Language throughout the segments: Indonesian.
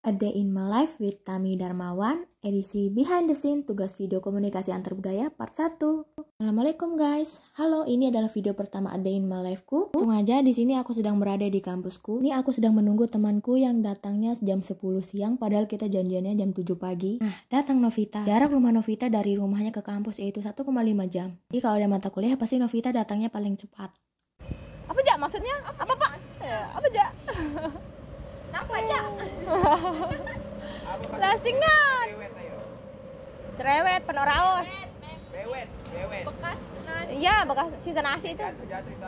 A Day in My Life with Tami Darmawan, edisi Behind the Scene Tugas Video Komunikasi Antar Budaya Part 1. Assalamualaikum guys. Halo, ini adalah video pertama A Day in My Life ku. aja di sini aku sedang berada di kampusku. Ini aku sedang menunggu temanku yang datangnya jam 10 siang padahal kita janjiannya jam 7 pagi. Nah, datang Novita. Jarak rumah Novita dari rumahnya ke kampus yaitu 1,5 jam. Jadi kalau ada mata kuliah pasti Novita datangnya paling cepat. Apa Jak maksudnya? Apa, Pak? Apa Jak? Kenapa Jak? Oh. Lasingan. Cerewet, penoraos. Bewet, bewet. Bekas Iya, bekas sisa nasi itu.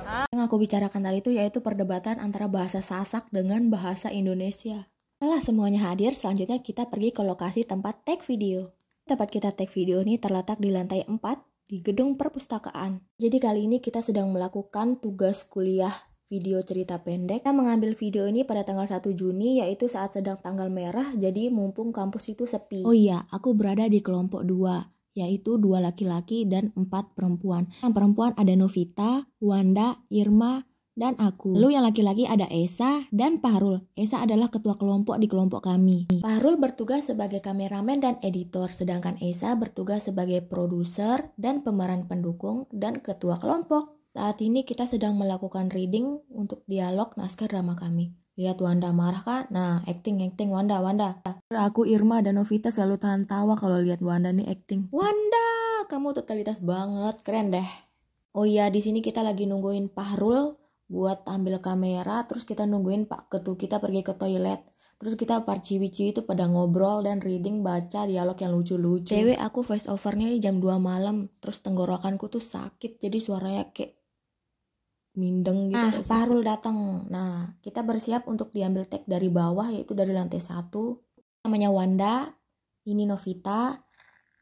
Ah. Yang aku bicarakan tadi itu yaitu perdebatan antara bahasa Sasak dengan bahasa Indonesia. Setelah semuanya hadir, selanjutnya kita pergi ke lokasi tempat take video. Tempat kita take video ini terletak di lantai 4 di gedung perpustakaan. Jadi kali ini kita sedang melakukan tugas kuliah video cerita pendek. Kita mengambil video ini pada tanggal 1 Juni yaitu saat sedang tanggal merah jadi mumpung kampus itu sepi. Oh iya, aku berada di kelompok 2 yaitu dua laki-laki dan empat perempuan. Yang perempuan ada Novita, Wanda, Irma, dan aku. Lalu yang laki-laki ada Esa dan Parul. Esa adalah ketua kelompok di kelompok kami. Parul bertugas sebagai kameramen dan editor, sedangkan Esa bertugas sebagai produser dan pemeran pendukung dan ketua kelompok. Saat ini kita sedang melakukan reading untuk dialog naskah drama kami. Lihat Wanda marah kan Nah, acting, acting, Wanda, Wanda. Aku Irma dan Novita selalu tahan tawa kalau lihat Wanda nih acting. Wanda, kamu totalitas banget, keren deh. Oh iya, di sini kita lagi nungguin Pahrul buat ambil kamera, terus kita nungguin Pak Ketu kita pergi ke toilet. Terus kita parciwici itu pada ngobrol dan reading baca dialog yang lucu-lucu. Cewek aku voice overnya jam 2 malam, terus tenggorokanku tuh sakit, jadi suaranya kayak mindeng gitu. Nah, Harul datang. Nah, kita bersiap untuk diambil tag dari bawah yaitu dari lantai satu. Namanya Wanda, ini Novita,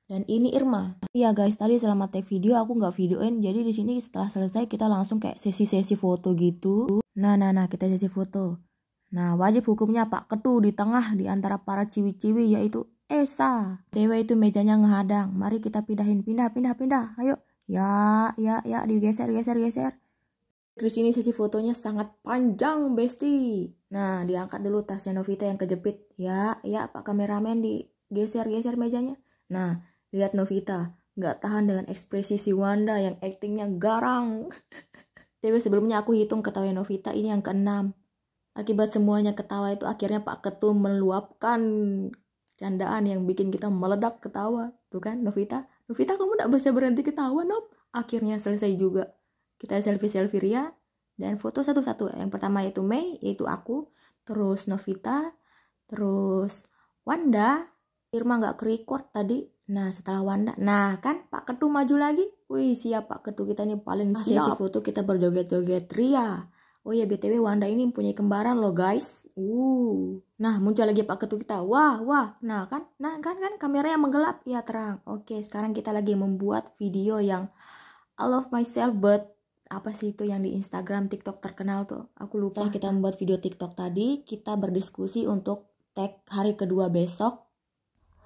dan ini Irma. Iya guys, tadi selama tag video aku nggak videoin, jadi di sini setelah selesai kita langsung kayak sesi-sesi foto gitu. Nah, nah, nah, kita sesi foto. Nah, wajib hukumnya Pak Ketu di tengah di antara para ciwi-ciwi yaitu Esa. Dewa itu mejanya ngehadang. Mari kita pindahin, pindah, pindah, pindah. Ayo. Ya, ya, ya, digeser, geser, geser. Di ini sesi fotonya sangat panjang, Besti. Nah, diangkat dulu tasnya Novita yang kejepit. Ya, ya Pak kameramen digeser-geser mejanya. Nah, lihat Novita. Gak tahan dengan ekspresi si Wanda yang actingnya garang. Tapi sebelumnya aku hitung ketawa Novita ini yang keenam. Akibat semuanya ketawa itu akhirnya Pak Ketum meluapkan candaan yang bikin kita meledak ketawa. Tuh kan, Novita? Novita kamu gak bisa berhenti ketawa, Nob. Akhirnya selesai juga kita selfie selfie Ria dan foto satu-satu yang pertama yaitu Mei yaitu aku terus Novita terus Wanda Irma nggak kerekord tadi nah setelah Wanda nah kan Pak Ketu maju lagi wih siap Pak Ketu kita ini paling ah, siapa siap foto kita berjoget-joget Ria Oh ya BTW Wanda ini punya kembaran loh guys. Uh. Nah muncul lagi Pak Ketu kita. Wah wah. Nah kan nah kan kan kamera yang menggelap ya terang. Oke sekarang kita lagi membuat video yang I love myself but apa sih itu yang di Instagram, TikTok terkenal tuh. Aku lupa. Setelah kita membuat video TikTok tadi, kita berdiskusi untuk tag hari kedua besok.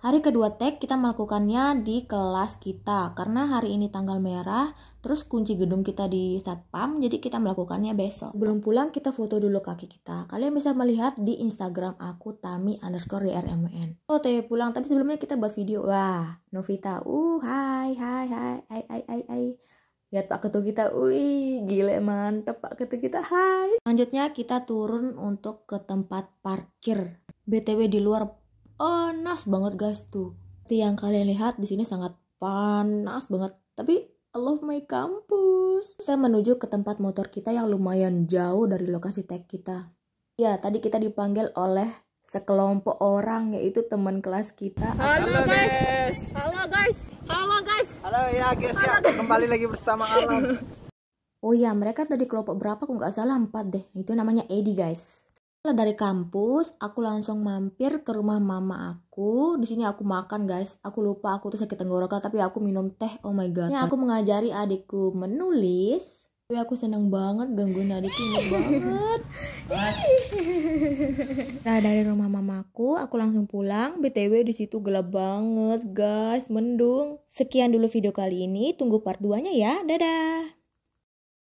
Hari kedua tag kita melakukannya di kelas kita karena hari ini tanggal merah, terus kunci gedung kita di Satpam, jadi kita melakukannya besok. Belum pulang kita foto dulu kaki kita. Kalian bisa melihat di Instagram aku Tami underscore rmn Foto oh, ya pulang, tapi sebelumnya kita buat video. Wah, Novita, uh, hai, hai, hai, hai, hai, hai, hai lihat Pak Ketua kita wih gile mantep Pak Ketua kita hai selanjutnya kita turun untuk ke tempat parkir BTW di luar panas banget guys tuh seperti yang kalian lihat di sini sangat panas banget tapi I love my campus kita menuju ke tempat motor kita yang lumayan jauh dari lokasi tag kita ya tadi kita dipanggil oleh sekelompok orang yaitu teman kelas kita. Halo, guys. Halo guys. Halo guys. Halo ya guys ya kembali lagi bersama Alam. oh ya mereka tadi kelompok berapa aku nggak salah empat deh itu namanya Edi guys. Setelah dari kampus aku langsung mampir ke rumah mama aku. Di sini aku makan guys. Aku lupa aku tuh sakit tenggorokan tapi aku minum teh. Oh my god. Ini aku mengajari adikku menulis tapi aku seneng banget gangguin adikku ini banget nah dari rumah mamaku aku langsung pulang btw di situ gelap banget guys mendung sekian dulu video kali ini tunggu part 2 nya ya dadah